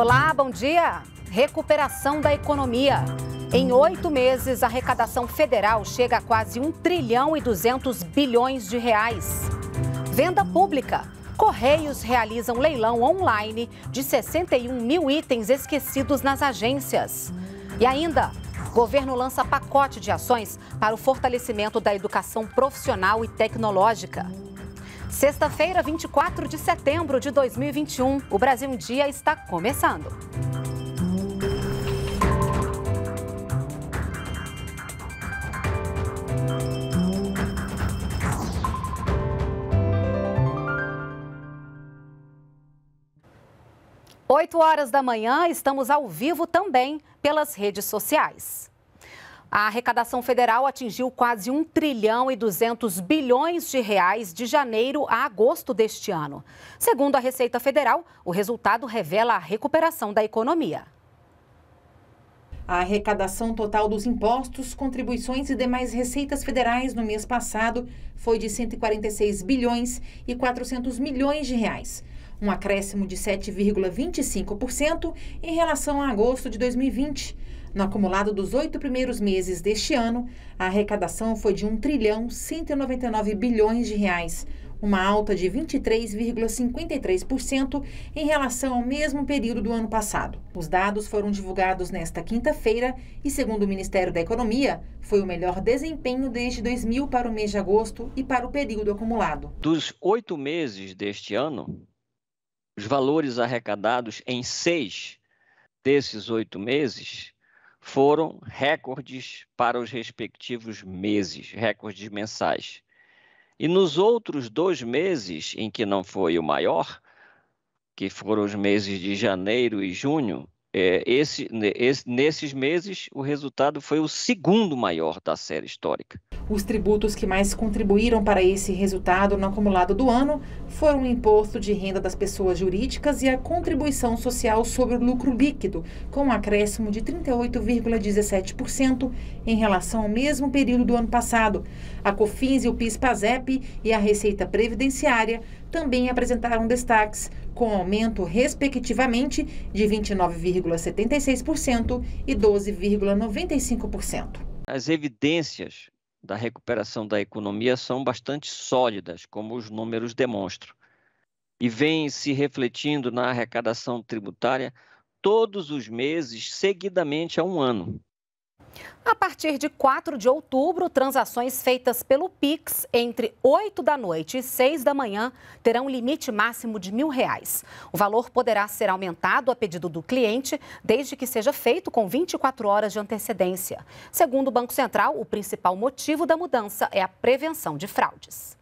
Olá, bom dia. Recuperação da economia. Em oito meses, a arrecadação federal chega a quase 1 trilhão e 200 bilhões de reais. Venda pública. Correios realizam leilão online de 61 mil itens esquecidos nas agências. E ainda, governo lança pacote de ações para o fortalecimento da educação profissional e tecnológica. Sexta-feira, 24 de setembro de 2021, o Brasil em Dia está começando. Oito horas da manhã, estamos ao vivo também pelas redes sociais. A arrecadação federal atingiu quase 1 trilhão e 200 bilhões de reais de janeiro a agosto deste ano. Segundo a Receita Federal, o resultado revela a recuperação da economia. A arrecadação total dos impostos, contribuições e demais receitas federais no mês passado foi de 146 bilhões e 400 milhões de reais, um acréscimo de 7,25% em relação a agosto de 2020 no acumulado dos oito primeiros meses deste ano, a arrecadação foi de 1 trilhão 199 bilhões de reais, uma alta de 23,53% em relação ao mesmo período do ano passado. Os dados foram divulgados nesta quinta-feira e, segundo o Ministério da Economia, foi o melhor desempenho desde 2000 para o mês de agosto e para o período acumulado. Dos oito meses deste ano, os valores arrecadados em seis desses oito meses foram recordes para os respectivos meses, recordes mensais. E nos outros dois meses, em que não foi o maior, que foram os meses de janeiro e junho, é, esse, esse, nesses meses, o resultado foi o segundo maior da série histórica. Os tributos que mais contribuíram para esse resultado no acumulado do ano foram o imposto de renda das pessoas jurídicas e a contribuição social sobre o lucro líquido, com um acréscimo de 38,17% em relação ao mesmo período do ano passado. A COFINS e o PIS-PASEP e a Receita Previdenciária também apresentaram destaques com aumento, respectivamente, de 29,76% e 12,95%. As evidências da recuperação da economia são bastante sólidas, como os números demonstram, e vêm se refletindo na arrecadação tributária todos os meses, seguidamente há um ano. A partir de 4 de outubro, transações feitas pelo Pix entre 8 da noite e 6 da manhã terão limite máximo de mil reais. O valor poderá ser aumentado a pedido do cliente, desde que seja feito com 24 horas de antecedência. Segundo o Banco Central, o principal motivo da mudança é a prevenção de fraudes.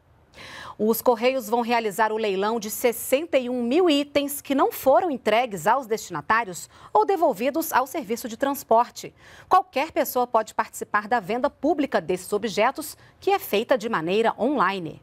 Os Correios vão realizar o leilão de 61 mil itens que não foram entregues aos destinatários ou devolvidos ao serviço de transporte. Qualquer pessoa pode participar da venda pública desses objetos, que é feita de maneira online.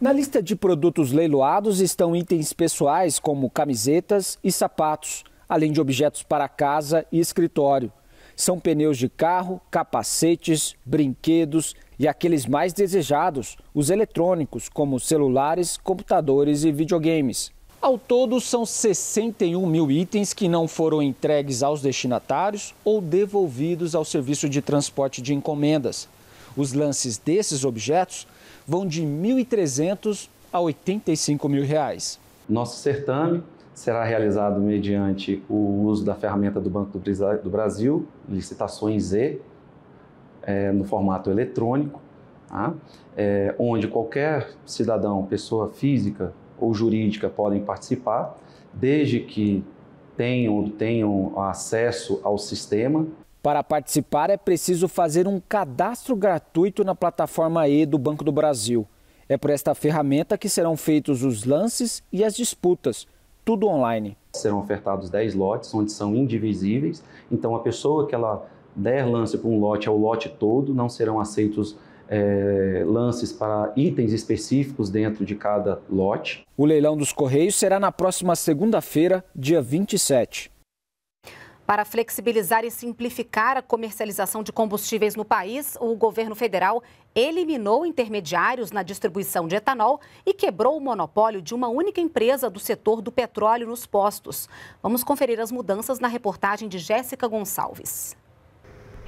Na lista de produtos leiloados estão itens pessoais como camisetas e sapatos, além de objetos para casa e escritório. São pneus de carro, capacetes, brinquedos, e aqueles mais desejados, os eletrônicos, como celulares, computadores e videogames. Ao todo, são 61 mil itens que não foram entregues aos destinatários ou devolvidos ao serviço de transporte de encomendas. Os lances desses objetos vão de R$ 1.300 a R$ 85 mil. Reais. Nosso certame será realizado mediante o uso da ferramenta do Banco do Brasil, licitações E, é, no formato eletrônico, tá? é, onde qualquer cidadão, pessoa física ou jurídica podem participar, desde que tenham, tenham acesso ao sistema. Para participar é preciso fazer um cadastro gratuito na plataforma E do Banco do Brasil. É por esta ferramenta que serão feitos os lances e as disputas, tudo online. Serão ofertados 10 lotes, onde são indivisíveis. Então, a pessoa que ela der né, lance para um lote é o lote todo, não serão aceitos é, lances para itens específicos dentro de cada lote. O leilão dos Correios será na próxima segunda-feira, dia 27. Para flexibilizar e simplificar a comercialização de combustíveis no país, o governo federal eliminou intermediários na distribuição de etanol e quebrou o monopólio de uma única empresa do setor do petróleo nos postos. Vamos conferir as mudanças na reportagem de Jéssica Gonçalves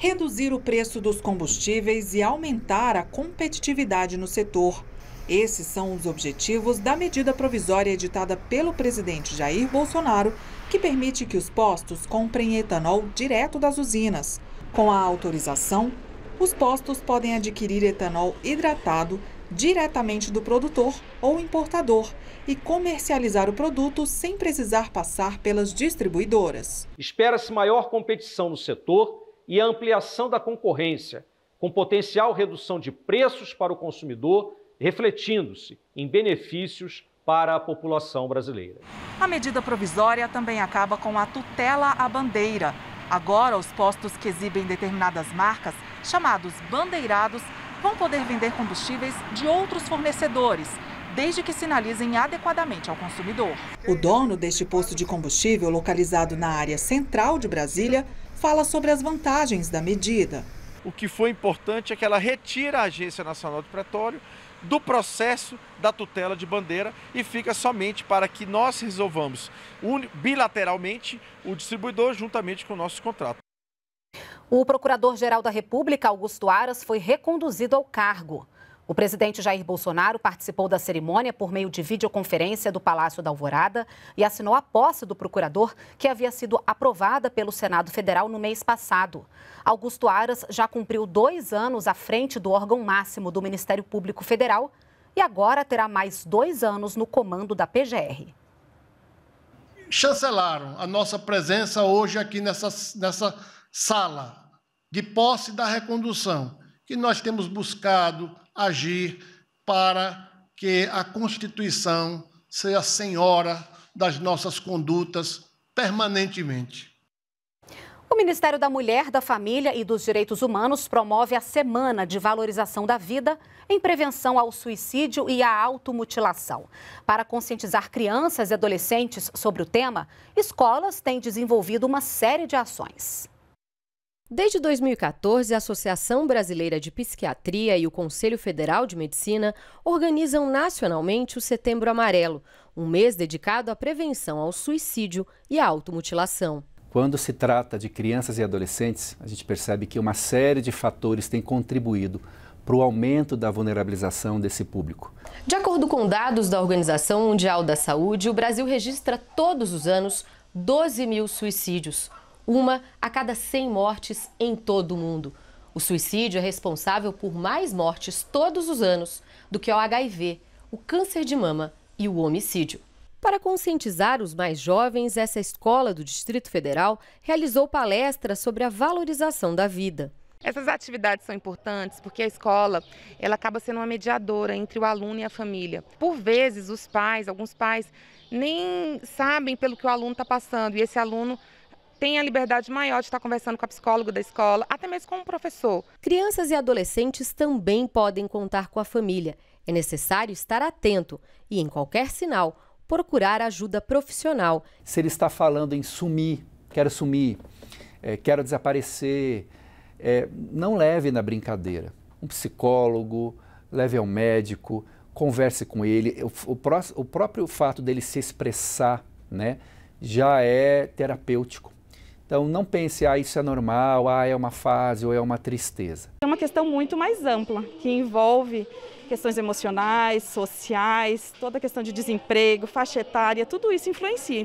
reduzir o preço dos combustíveis e aumentar a competitividade no setor. Esses são os objetivos da medida provisória editada pelo presidente Jair Bolsonaro, que permite que os postos comprem etanol direto das usinas. Com a autorização, os postos podem adquirir etanol hidratado diretamente do produtor ou importador e comercializar o produto sem precisar passar pelas distribuidoras. Espera-se maior competição no setor e a ampliação da concorrência, com potencial redução de preços para o consumidor, refletindo-se em benefícios para a população brasileira. A medida provisória também acaba com a tutela à bandeira. Agora, os postos que exibem determinadas marcas, chamados bandeirados, vão poder vender combustíveis de outros fornecedores, desde que sinalizem adequadamente ao consumidor. O dono deste posto de combustível, localizado na área central de Brasília, fala sobre as vantagens da medida. O que foi importante é que ela retira a Agência Nacional de Pretório do processo da tutela de bandeira e fica somente para que nós resolvamos bilateralmente o distribuidor juntamente com o nosso contrato. O Procurador-Geral da República, Augusto Aras, foi reconduzido ao cargo. O presidente Jair Bolsonaro participou da cerimônia por meio de videoconferência do Palácio da Alvorada e assinou a posse do procurador, que havia sido aprovada pelo Senado Federal no mês passado. Augusto Aras já cumpriu dois anos à frente do órgão máximo do Ministério Público Federal e agora terá mais dois anos no comando da PGR. Chancelaram a nossa presença hoje aqui nessa, nessa sala de posse da recondução, que nós temos buscado agir para que a Constituição seja senhora das nossas condutas permanentemente. O Ministério da Mulher, da Família e dos Direitos Humanos promove a Semana de Valorização da Vida em prevenção ao suicídio e à automutilação. Para conscientizar crianças e adolescentes sobre o tema, escolas têm desenvolvido uma série de ações. Desde 2014, a Associação Brasileira de Psiquiatria e o Conselho Federal de Medicina organizam nacionalmente o Setembro Amarelo, um mês dedicado à prevenção ao suicídio e à automutilação. Quando se trata de crianças e adolescentes, a gente percebe que uma série de fatores tem contribuído para o aumento da vulnerabilização desse público. De acordo com dados da Organização Mundial da Saúde, o Brasil registra todos os anos 12 mil suicídios uma a cada 100 mortes em todo o mundo. O suicídio é responsável por mais mortes todos os anos do que o HIV, o câncer de mama e o homicídio. Para conscientizar os mais jovens, essa escola do Distrito Federal realizou palestras sobre a valorização da vida. Essas atividades são importantes porque a escola ela acaba sendo uma mediadora entre o aluno e a família. Por vezes, os pais, alguns pais, nem sabem pelo que o aluno está passando e esse aluno tem a liberdade maior de estar conversando com a psicóloga da escola, até mesmo com o professor. Crianças e adolescentes também podem contar com a família. É necessário estar atento e, em qualquer sinal, procurar ajuda profissional. Se ele está falando em sumir, quero sumir, é, quero desaparecer, é, não leve na brincadeira. Um psicólogo, leve ao médico, converse com ele. O, o, pró o próprio fato dele se expressar né, já é terapêutico. Então não pense, ah, isso é normal, ah, é uma fase ou é uma tristeza. É uma questão muito mais ampla, que envolve questões emocionais, sociais, toda a questão de desemprego, faixa etária, tudo isso influencia.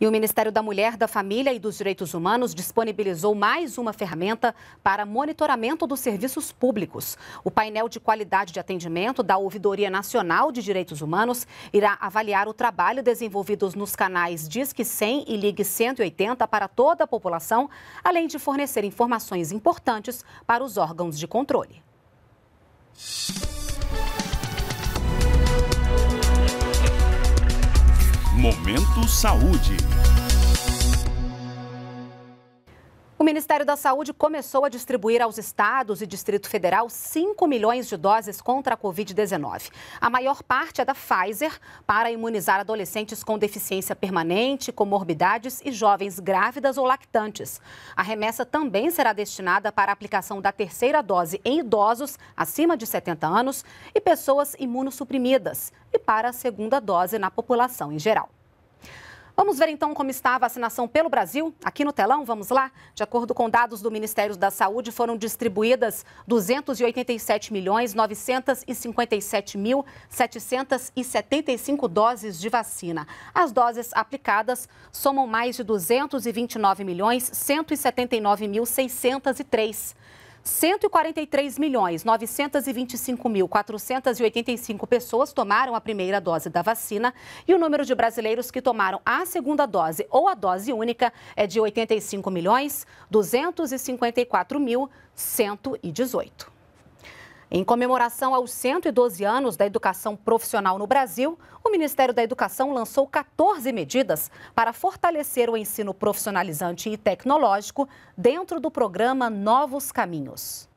E o Ministério da Mulher, da Família e dos Direitos Humanos disponibilizou mais uma ferramenta para monitoramento dos serviços públicos. O painel de qualidade de atendimento da Ouvidoria Nacional de Direitos Humanos irá avaliar o trabalho desenvolvido nos canais Disque 100 e Ligue 180 para toda a população, além de fornecer informações importantes para os órgãos de controle. Momento Saúde. O Ministério da Saúde começou a distribuir aos estados e Distrito Federal 5 milhões de doses contra a Covid-19. A maior parte é da Pfizer para imunizar adolescentes com deficiência permanente, comorbidades e jovens grávidas ou lactantes. A remessa também será destinada para a aplicação da terceira dose em idosos acima de 70 anos e pessoas imunossuprimidas e para a segunda dose na população em geral. Vamos ver então como está a vacinação pelo Brasil? Aqui no telão, vamos lá? De acordo com dados do Ministério da Saúde, foram distribuídas 287 milhões 957 mil 775 doses de vacina. As doses aplicadas somam mais de 229 milhões 179 mil 603. 143 milhões pessoas tomaram a primeira dose da vacina e o número de brasileiros que tomaram a segunda dose ou a dose única é de 85 milhões em comemoração aos 112 anos da educação profissional no Brasil, o Ministério da Educação lançou 14 medidas para fortalecer o ensino profissionalizante e tecnológico dentro do programa Novos Caminhos.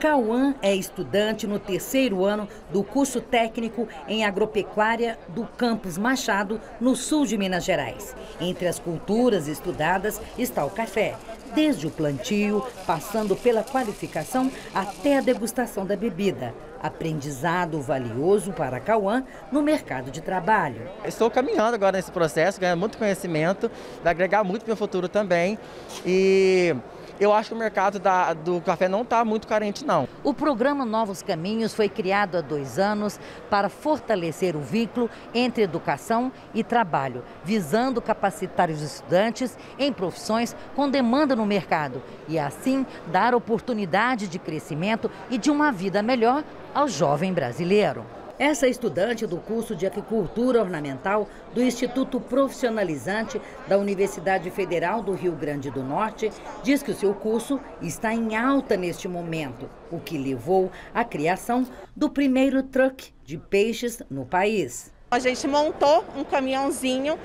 Cauã é estudante no terceiro ano do curso técnico em agropecuária do Campus Machado, no sul de Minas Gerais. Entre as culturas estudadas está o café, desde o plantio, passando pela qualificação até a degustação da bebida. Aprendizado valioso para a Cauã no mercado de trabalho. Estou caminhando agora nesse processo, ganhando muito conhecimento, vai agregar muito para o meu futuro também. E eu acho que o mercado da, do café não está muito carente, não. O programa Novos Caminhos foi criado há dois anos para fortalecer o vínculo entre educação e trabalho, visando capacitar os estudantes em profissões com demanda no mercado e, assim, dar oportunidade de crescimento e de uma vida melhor ao jovem brasileiro. Essa estudante do curso de Aquicultura Ornamental do Instituto Profissionalizante da Universidade Federal do Rio Grande do Norte diz que o seu curso está em alta neste momento, o que levou à criação do primeiro truck de peixes no país. A gente montou um caminhãozinho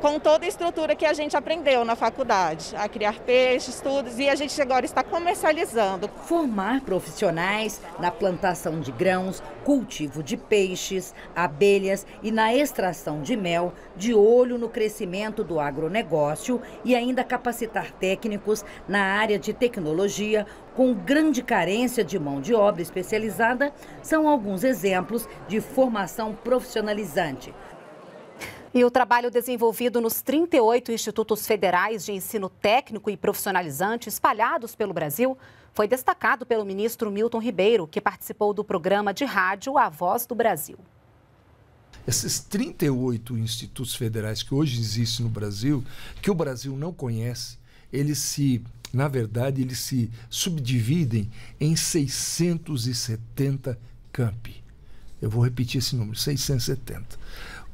com toda a estrutura que a gente aprendeu na faculdade, a criar peixes, tudo, e a gente agora está comercializando. Formar profissionais na plantação de grãos, cultivo de peixes, abelhas e na extração de mel, de olho no crescimento do agronegócio e ainda capacitar técnicos na área de tecnologia com grande carência de mão de obra especializada são alguns exemplos de formação profissionalizante. E o trabalho desenvolvido nos 38 institutos federais de ensino técnico e profissionalizante espalhados pelo Brasil foi destacado pelo ministro Milton Ribeiro, que participou do programa de rádio A Voz do Brasil. Esses 38 institutos federais que hoje existem no Brasil, que o Brasil não conhece, eles se, na verdade, eles se subdividem em 670 campi. Eu vou repetir esse número, 670.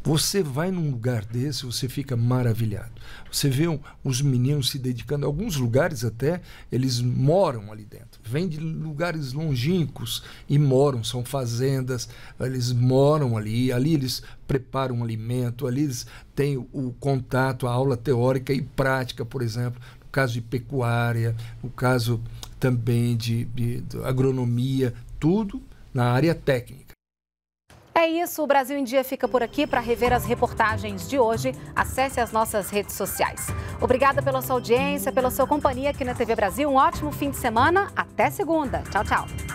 Você vai num lugar desse, você fica maravilhado. Você vê um, os meninos se dedicando, alguns lugares até, eles moram ali dentro. Vêm de lugares longínquos e moram, são fazendas, eles moram ali, ali eles preparam um alimento, ali eles têm o, o contato, a aula teórica e prática, por exemplo, no caso de pecuária, no caso também de, de, de agronomia, tudo na área técnica. É isso, o Brasil em Dia fica por aqui. Para rever as reportagens de hoje, acesse as nossas redes sociais. Obrigada pela sua audiência, pela sua companhia aqui na TV Brasil. Um ótimo fim de semana. Até segunda. Tchau, tchau.